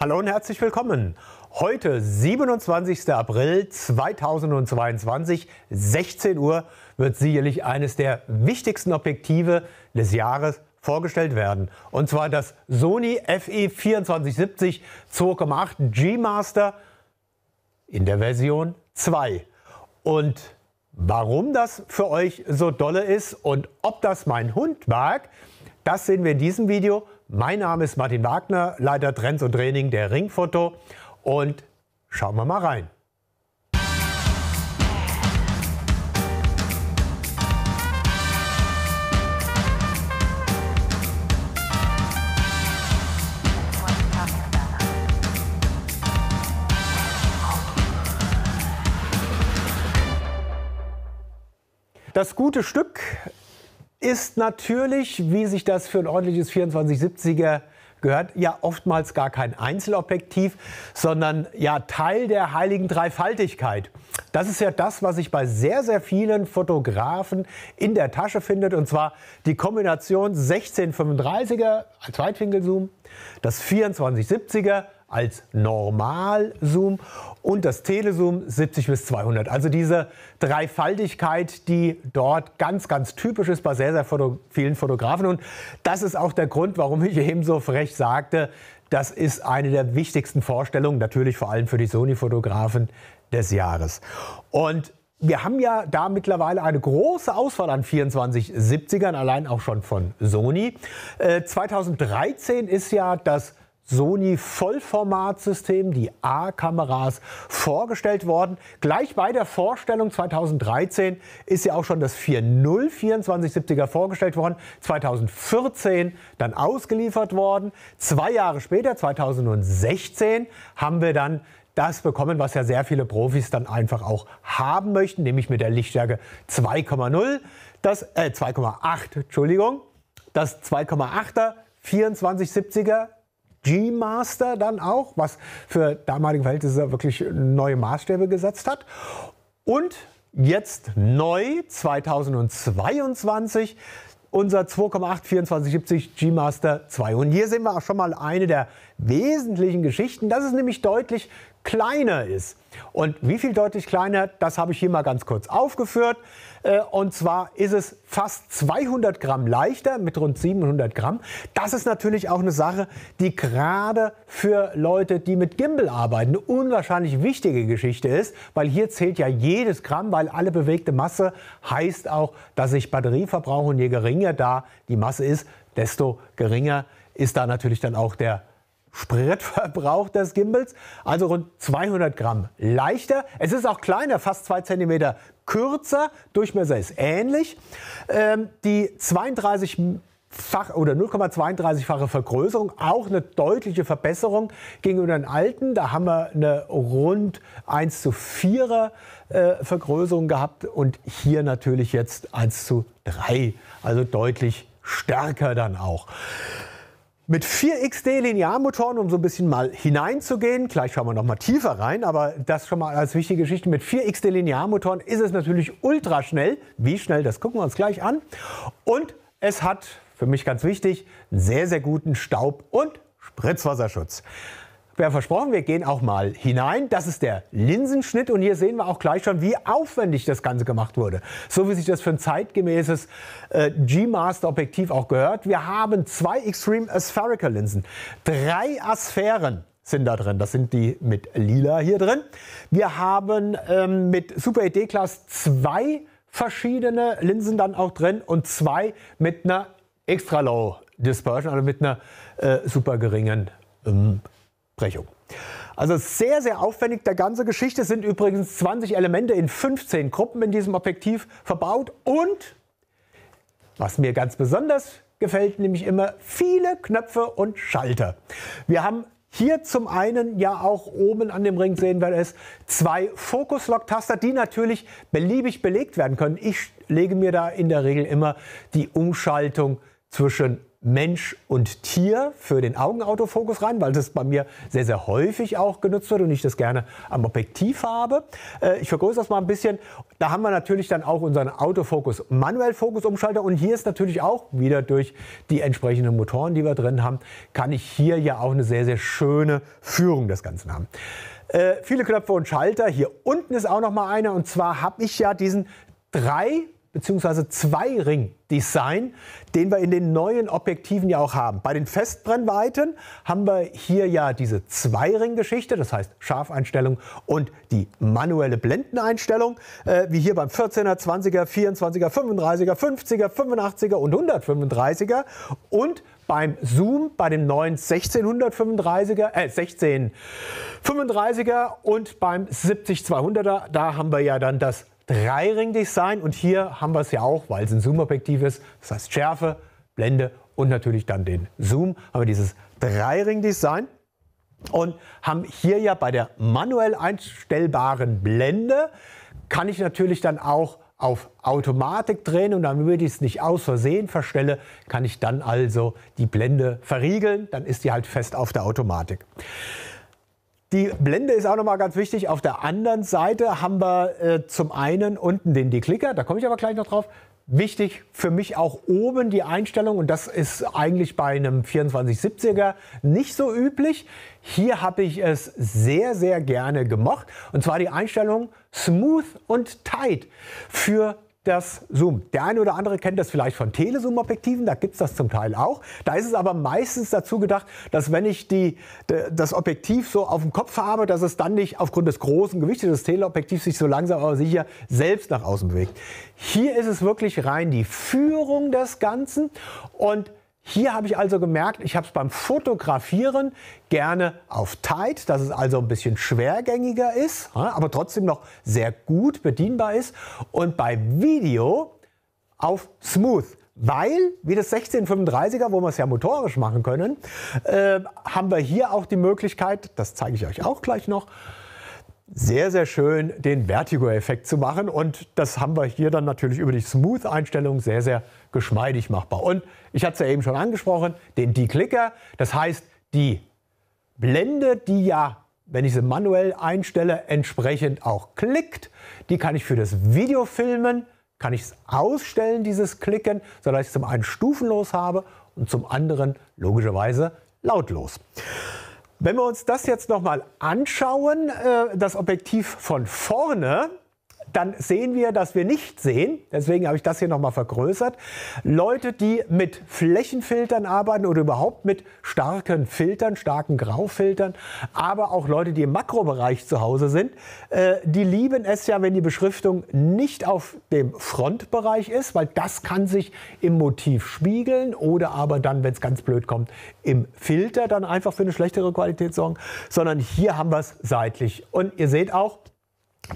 Hallo und herzlich willkommen. Heute, 27. April 2022, 16 Uhr, wird sicherlich eines der wichtigsten Objektive des Jahres vorgestellt werden. Und zwar das Sony FE2470 2,8 G-Master in der Version 2. Und warum das für euch so dolle ist und ob das mein Hund mag, das sehen wir in diesem Video. Mein Name ist Martin Wagner, Leiter Trends und Training der Ringfoto und schauen wir mal rein. Das gute Stück ist natürlich, wie sich das für ein ordentliches 2470er gehört, ja oftmals gar kein Einzelobjektiv, sondern ja Teil der heiligen Dreifaltigkeit. Das ist ja das, was sich bei sehr, sehr vielen Fotografen in der Tasche findet, und zwar die Kombination 1635er als Weitwinkelzoom, das 2470er als Normalzoom und das Telezoom 70 bis 200. Also diese Dreifaltigkeit, die dort ganz, ganz typisch ist bei sehr, sehr Foto vielen Fotografen. Und das ist auch der Grund, warum ich eben so frech sagte, das ist eine der wichtigsten Vorstellungen, natürlich vor allem für die Sony-Fotografen des Jahres. Und wir haben ja da mittlerweile eine große Auswahl an 24 70 ern allein auch schon von Sony. Äh, 2013 ist ja das Sony Vollformatsystem, die A-Kameras, vorgestellt worden. Gleich bei der Vorstellung 2013 ist ja auch schon das 4.0 2470er vorgestellt worden, 2014 dann ausgeliefert worden. Zwei Jahre später, 2016, haben wir dann das bekommen, was ja sehr viele Profis dann einfach auch haben möchten, nämlich mit der Lichtstärke 2,0, das äh, 2,8, Entschuldigung, das 2,8er 2470er G-Master dann auch, was für damalige Verhältnisse wirklich neue Maßstäbe gesetzt hat. Und jetzt neu 2022 unser 2,8 2470 G Master 2. Und hier sehen wir auch schon mal eine der wesentlichen Geschichten, dass es nämlich deutlich kleiner ist. Und wie viel deutlich kleiner, das habe ich hier mal ganz kurz aufgeführt. Äh, und zwar ist es fast 200 Gramm leichter mit rund 700 Gramm. Das ist natürlich auch eine Sache, die gerade für Leute, die mit Gimbal arbeiten, eine unwahrscheinlich wichtige Geschichte ist, weil hier zählt ja jedes Gramm, weil alle bewegte Masse heißt auch, dass ich Batterie verbrauche und je geringer da die Masse ist, desto geringer ist da natürlich dann auch der Spritverbrauch des Gimbals, also rund 200 Gramm leichter. Es ist auch kleiner, fast 2 cm kürzer, Durchmesser ist ähnlich. Ähm, die 32 Fach oder 0,32-fache Vergrößerung, auch eine deutliche Verbesserung gegenüber den alten. Da haben wir eine rund 1 zu 4er äh, Vergrößerung gehabt und hier natürlich jetzt 1 zu 3, also deutlich stärker dann auch mit 4XD Linearmotoren, um so ein bisschen mal hineinzugehen. Gleich schauen wir noch mal tiefer rein, aber das schon mal als wichtige Geschichte. Mit 4XD Linearmotoren ist es natürlich ultra schnell. Wie schnell, das gucken wir uns gleich an. Und es hat, für mich ganz wichtig, einen sehr, sehr guten Staub- und Spritzwasserschutz wer versprochen, wir gehen auch mal hinein. Das ist der Linsenschnitt und hier sehen wir auch gleich schon, wie aufwendig das Ganze gemacht wurde. So wie sich das für ein zeitgemäßes äh, G-Master Objektiv auch gehört. Wir haben zwei Extreme Aspherical Linsen, drei Asphären sind da drin. Das sind die mit lila hier drin. Wir haben ähm, mit Super ED Class zwei verschiedene Linsen dann auch drin und zwei mit einer Extra Low Dispersion, also mit einer äh, super geringen ähm, Brechung. Also sehr, sehr aufwendig. Der ganze Geschichte sind übrigens 20 Elemente in 15 Gruppen in diesem Objektiv verbaut und was mir ganz besonders gefällt, nämlich immer viele Knöpfe und Schalter. Wir haben hier zum einen ja auch oben an dem Ring sehen wir es zwei Fokus-Lock-Taster, die natürlich beliebig belegt werden können. Ich lege mir da in der Regel immer die Umschaltung zwischen Mensch und Tier für den Augenautofokus rein, weil das bei mir sehr, sehr häufig auch genutzt wird und ich das gerne am Objektiv habe. Äh, ich vergrößere das mal ein bisschen. Da haben wir natürlich dann auch unseren Autofokus, manuell Fokusumschalter und hier ist natürlich auch wieder durch die entsprechenden Motoren, die wir drin haben, kann ich hier ja auch eine sehr, sehr schöne Führung des Ganzen haben. Äh, viele Knöpfe und Schalter. Hier unten ist auch noch mal einer und zwar habe ich ja diesen drei bzw. zweiring design den wir in den neuen Objektiven ja auch haben. Bei den Festbrennweiten haben wir hier ja diese zweiring geschichte das heißt Scharfeinstellung und die manuelle Blendeneinstellung, äh, wie hier beim 14er, 20er, 24er, 35er, 50er, 85er und 135er. Und beim Zoom, bei dem neuen 1635er, äh 1635er und beim 70-200er, da haben wir ja dann das Dreiring-Design. und hier haben wir es ja auch, weil es ein Zoom-Objektiv ist, das heißt Schärfe, Blende und natürlich dann den Zoom, haben wir dieses Dreiring-Design. und haben hier ja bei der manuell einstellbaren Blende, kann ich natürlich dann auch auf Automatik drehen und damit ich es nicht aus Versehen verstelle, kann ich dann also die Blende verriegeln, dann ist die halt fest auf der Automatik. Die Blende ist auch nochmal ganz wichtig. Auf der anderen Seite haben wir äh, zum einen unten den Deklicker, da komme ich aber gleich noch drauf. Wichtig für mich auch oben die Einstellung und das ist eigentlich bei einem 2470er nicht so üblich. Hier habe ich es sehr, sehr gerne gemocht und zwar die Einstellung Smooth und Tight für das Zoom. Der eine oder andere kennt das vielleicht von Telezoom-Objektiven, da gibt es das zum Teil auch. Da ist es aber meistens dazu gedacht, dass wenn ich die, das Objektiv so auf dem Kopf habe, dass es dann nicht aufgrund des großen Gewichtes des Teleobjektivs sich so langsam aber sicher selbst nach außen bewegt. Hier ist es wirklich rein die Führung des Ganzen und hier habe ich also gemerkt, ich habe es beim Fotografieren gerne auf Tight, dass es also ein bisschen schwergängiger ist, aber trotzdem noch sehr gut bedienbar ist. Und bei Video auf Smooth. Weil, wie das 1635er, wo wir es ja motorisch machen können, äh, haben wir hier auch die Möglichkeit, das zeige ich euch auch gleich noch, sehr, sehr schön den Vertigo-Effekt zu machen. Und das haben wir hier dann natürlich über die Smooth-Einstellung sehr, sehr geschmeidig machbar. Und ich hatte es ja eben schon angesprochen, den D-Clicker. Das heißt, die Blende, die ja, wenn ich sie manuell einstelle, entsprechend auch klickt, die kann ich für das Video filmen, kann ich es ausstellen, dieses Klicken, sodass ich es zum einen stufenlos habe und zum anderen logischerweise lautlos. Wenn wir uns das jetzt nochmal anschauen, äh, das Objektiv von vorne, dann sehen wir, dass wir nicht sehen, deswegen habe ich das hier nochmal vergrößert, Leute, die mit Flächenfiltern arbeiten oder überhaupt mit starken Filtern, starken Graufiltern, aber auch Leute, die im Makrobereich zu Hause sind, äh, die lieben es ja, wenn die Beschriftung nicht auf dem Frontbereich ist, weil das kann sich im Motiv spiegeln oder aber dann, wenn es ganz blöd kommt, im Filter dann einfach für eine schlechtere Qualität sorgen, sondern hier haben wir es seitlich. Und ihr seht auch,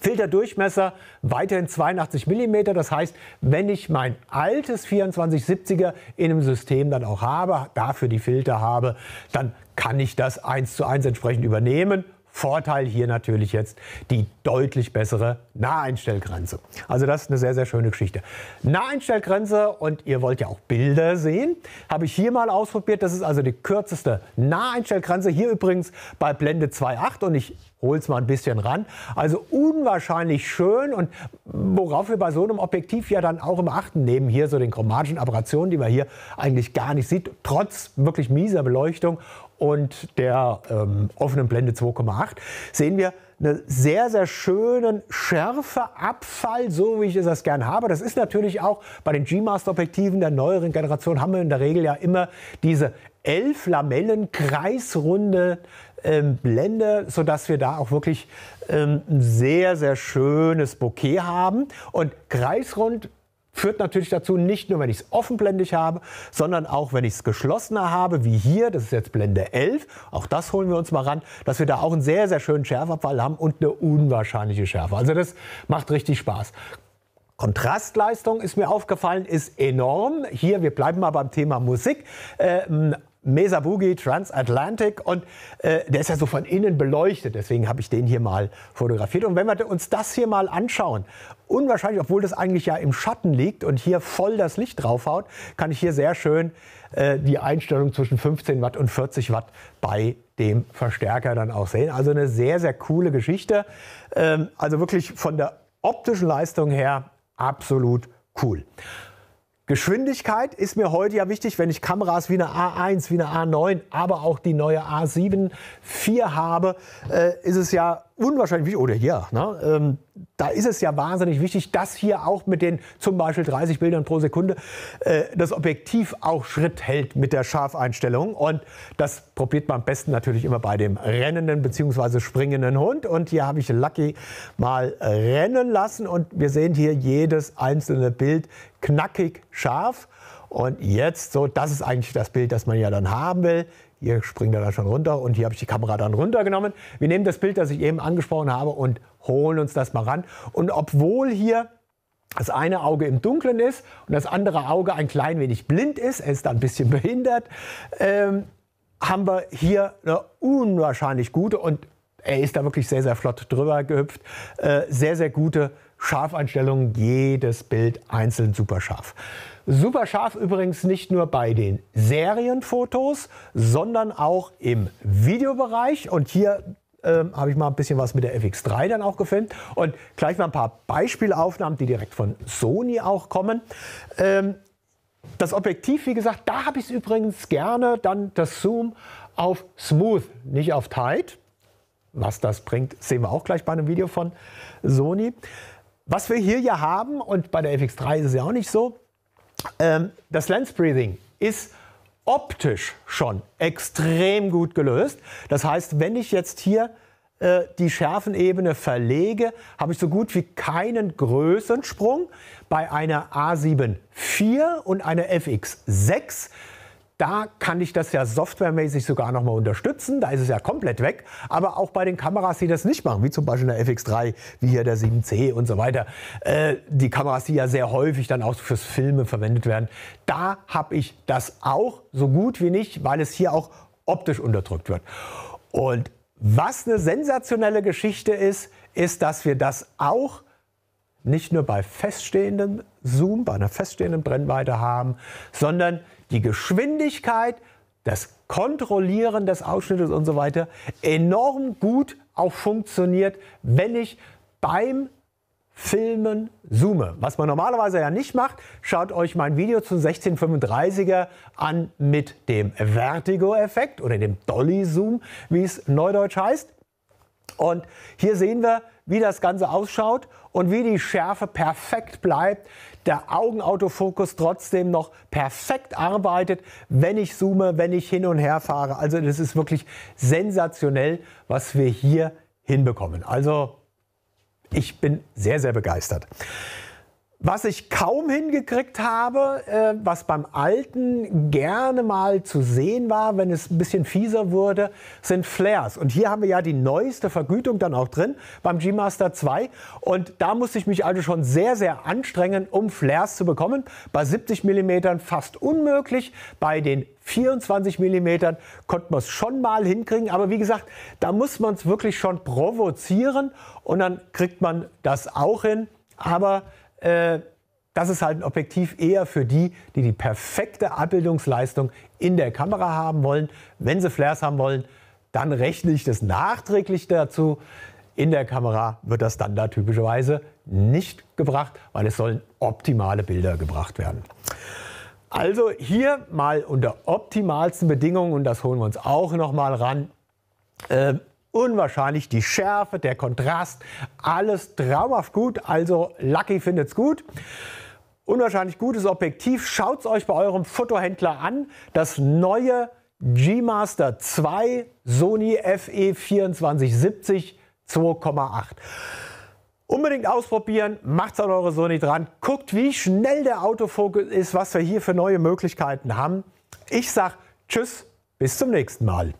Filterdurchmesser weiterhin 82 mm. Das heißt, wenn ich mein altes 2470er in einem System dann auch habe, dafür die Filter habe, dann kann ich das eins zu eins entsprechend übernehmen Vorteil hier natürlich jetzt die deutlich bessere Naheinstellgrenze. Also das ist eine sehr, sehr schöne Geschichte. Naheinstellgrenze und ihr wollt ja auch Bilder sehen, habe ich hier mal ausprobiert. Das ist also die kürzeste Naheinstellgrenze. Hier übrigens bei Blende 2.8 und ich hole es mal ein bisschen ran. Also unwahrscheinlich schön und worauf wir bei so einem Objektiv ja dann auch im Achten nehmen, hier so den chromatischen Aberrationen, die man hier eigentlich gar nicht sieht, trotz wirklich mieser Beleuchtung und der ähm, offenen Blende 2,8 sehen wir einen sehr, sehr schönen Schärfeabfall, so wie ich das gern habe. Das ist natürlich auch bei den G-Master-Objektiven der neueren Generation haben wir in der Regel ja immer diese elf Lamellen kreisrunde ähm, Blende, sodass wir da auch wirklich ähm, ein sehr, sehr schönes Bouquet haben. Und kreisrund führt natürlich dazu, nicht nur wenn ich es offenblendig habe, sondern auch wenn ich es geschlossener habe, wie hier, das ist jetzt Blende 11, auch das holen wir uns mal ran, dass wir da auch einen sehr, sehr schönen Schärfabfall haben und eine unwahrscheinliche Schärfe. Also das macht richtig Spaß. Kontrastleistung ist mir aufgefallen, ist enorm. Hier, wir bleiben mal beim Thema Musik. Ähm, Mesa Boogie Transatlantic und äh, der ist ja so von innen beleuchtet, deswegen habe ich den hier mal fotografiert. Und wenn wir uns das hier mal anschauen, unwahrscheinlich, obwohl das eigentlich ja im Schatten liegt und hier voll das Licht draufhaut, kann ich hier sehr schön äh, die Einstellung zwischen 15 Watt und 40 Watt bei dem Verstärker dann auch sehen. Also eine sehr, sehr coole Geschichte. Ähm, also wirklich von der optischen Leistung her absolut cool. Geschwindigkeit ist mir heute ja wichtig, wenn ich Kameras wie eine A1, wie eine A9, aber auch die neue A7 IV habe, äh, ist es ja unwahrscheinlich wichtig, oder hier, ne? ähm, da ist es ja wahnsinnig wichtig, dass hier auch mit den zum Beispiel 30 Bildern pro Sekunde äh, das Objektiv auch Schritt hält mit der Scharfeinstellung. Und das probiert man am besten natürlich immer bei dem rennenden bzw. springenden Hund. Und hier habe ich Lucky mal rennen lassen und wir sehen hier jedes einzelne Bild knackig scharf. Und jetzt so, das ist eigentlich das Bild, das man ja dann haben will. Hier springt er da schon runter und hier habe ich die Kamera dann runtergenommen. Wir nehmen das Bild, das ich eben angesprochen habe und holen uns das mal ran. Und obwohl hier das eine Auge im Dunkeln ist und das andere Auge ein klein wenig blind ist, er ist da ein bisschen behindert, ähm, haben wir hier eine unwahrscheinlich gute und er ist da wirklich sehr, sehr flott drüber gehüpft. Äh, sehr, sehr gute Scharfeinstellungen, jedes Bild einzeln super scharf. Super scharf übrigens nicht nur bei den Serienfotos, sondern auch im Videobereich. Und hier ähm, habe ich mal ein bisschen was mit der FX3 dann auch gefilmt. Und gleich mal ein paar Beispielaufnahmen, die direkt von Sony auch kommen. Ähm, das Objektiv, wie gesagt, da habe ich es übrigens gerne dann das Zoom auf Smooth, nicht auf Tight. Was das bringt, sehen wir auch gleich bei einem Video von Sony. Was wir hier ja haben, und bei der FX3 ist es ja auch nicht so, ähm, das Lens Breathing ist optisch schon extrem gut gelöst. Das heißt, wenn ich jetzt hier äh, die Schärfenebene verlege, habe ich so gut wie keinen Größensprung. Bei einer A7 IV und einer FX6 da kann ich das ja softwaremäßig sogar noch mal unterstützen. Da ist es ja komplett weg. Aber auch bei den Kameras, die das nicht machen, wie zum Beispiel der FX3, wie hier der 7C und so weiter, äh, die Kameras, die ja sehr häufig dann auch fürs Filmen verwendet werden, da habe ich das auch so gut wie nicht, weil es hier auch optisch unterdrückt wird. Und was eine sensationelle Geschichte ist, ist, dass wir das auch nicht nur bei feststehendem Zoom, bei einer feststehenden Brennweite haben, sondern die Geschwindigkeit, das Kontrollieren des Ausschnittes und so weiter enorm gut auch funktioniert, wenn ich beim Filmen zoome. Was man normalerweise ja nicht macht, schaut euch mein Video zum 1635er an mit dem Vertigo-Effekt oder dem Dolly-Zoom, wie es neudeutsch heißt. Und hier sehen wir, wie das Ganze ausschaut und wie die Schärfe perfekt bleibt der Augenautofokus trotzdem noch perfekt arbeitet, wenn ich zoome, wenn ich hin und her fahre. Also das ist wirklich sensationell, was wir hier hinbekommen. Also ich bin sehr, sehr begeistert. Was ich kaum hingekriegt habe, äh, was beim Alten gerne mal zu sehen war, wenn es ein bisschen fieser wurde, sind Flares. Und hier haben wir ja die neueste Vergütung dann auch drin beim G-Master 2. Und da musste ich mich also schon sehr, sehr anstrengen, um Flares zu bekommen. Bei 70 mm fast unmöglich, bei den 24 mm konnte man es schon mal hinkriegen. Aber wie gesagt, da muss man es wirklich schon provozieren und dann kriegt man das auch hin. Aber äh, das ist halt ein Objektiv eher für die, die die perfekte Abbildungsleistung in der Kamera haben wollen. Wenn sie Flares haben wollen, dann rechne ich das nachträglich dazu. In der Kamera wird das dann da typischerweise nicht gebracht, weil es sollen optimale Bilder gebracht werden. Also hier mal unter optimalsten Bedingungen, und das holen wir uns auch nochmal ran, äh, unwahrscheinlich. Die Schärfe, der Kontrast, alles traumhaft gut. Also Lucky findet's gut. Unwahrscheinlich gutes Objektiv. Schaut's euch bei eurem Fotohändler an. Das neue G-Master 2 Sony FE 2470 2,8. Unbedingt ausprobieren, macht es an eure Sony dran, guckt, wie schnell der Autofokus ist, was wir hier für neue Möglichkeiten haben. Ich sage Tschüss, bis zum nächsten Mal.